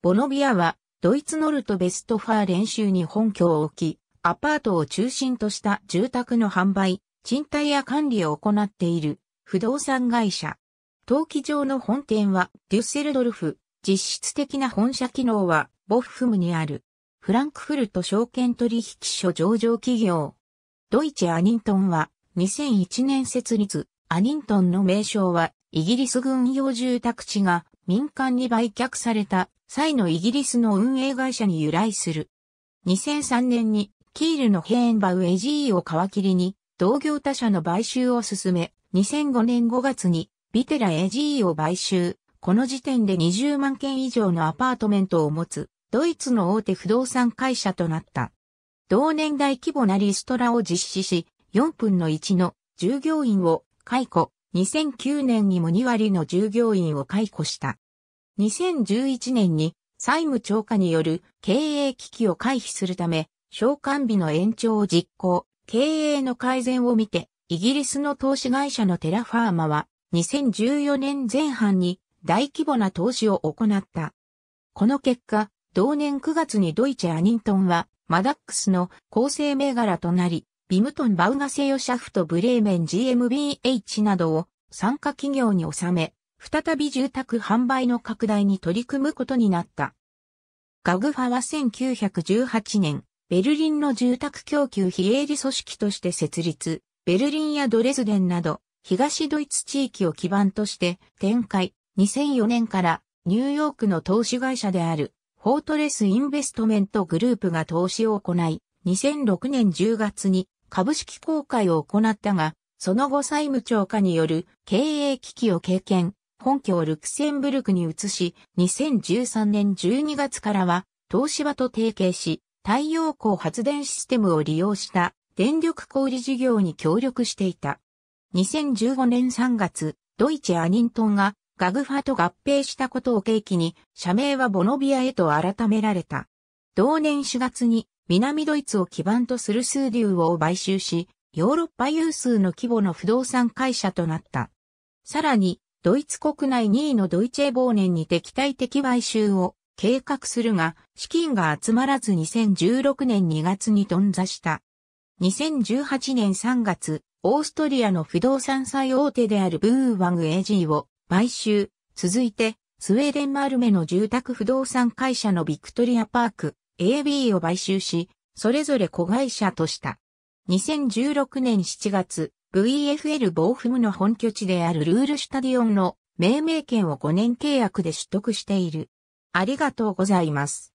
ボノビアは、ドイツノルトベストファー練習に本拠を置き、アパートを中心とした住宅の販売、賃貸や管理を行っている不動産会社。陶器場の本店はデュッセルドルフ、実質的な本社機能はボッフムにある。フランクフルト証券取引所上場企業。ドイツアニントンは2001年設立、アニントンの名称はイギリス軍用住宅地が民間に売却された際のイギリスの運営会社に由来する。2003年にキールのヘーンバウエジーを皮切りに同業他社の買収を進め、2005年5月にビテラエジーを買収。この時点で20万件以上のアパートメントを持つドイツの大手不動産会社となった。同年代規模なリストラを実施し、4分の1の従業員を解雇、2009年にも2割の従業員を解雇した。2011年に債務超過による経営危機を回避するため、償還日の延長を実行、経営の改善を見て、イギリスの投資会社のテラファーマは、2014年前半に大規模な投資を行った。この結果、同年9月にドイェ・アニントンは、マダックスの構成銘柄となり、ビムトン・バウガセヨシャフト・ブレーメン GmbH などを参加企業に収め、再び住宅販売の拡大に取り組むことになった。ガグファは1918年、ベルリンの住宅供給非営利組織として設立、ベルリンやドレスデンなど、東ドイツ地域を基盤として展開、2004年からニューヨークの投資会社である、フォートレスインベストメントグループが投資を行い、2006年10月に株式公開を行ったが、その後債務超過による経営危機を経験、本拠をルクセンブルクに移し、2013年12月からは、東芝と提携し、太陽光発電システムを利用した電力小売事業に協力していた。2015年3月、ドイツアニントンがガグファと合併したことを契機に、社名はボノビアへと改められた。同年4月に南ドイツを基盤とするスーデューを買収し、ヨーロッパ有数の規模の不動産会社となった。さらに、ドイツ国内2位のドイチエボーネンに敵対的買収を計画するが、資金が集まらず2016年2月に頓挫した。2018年3月、オーストリアの不動産最大手であるブーワグエージーを買収。続いて、スウェーデンマルメの住宅不動産会社のビクトリアパーク、AB を買収し、それぞれ子会社とした。2016年7月、VFL ボーフムの本拠地であるルールシュタディオンの命名権を5年契約で取得している。ありがとうございます。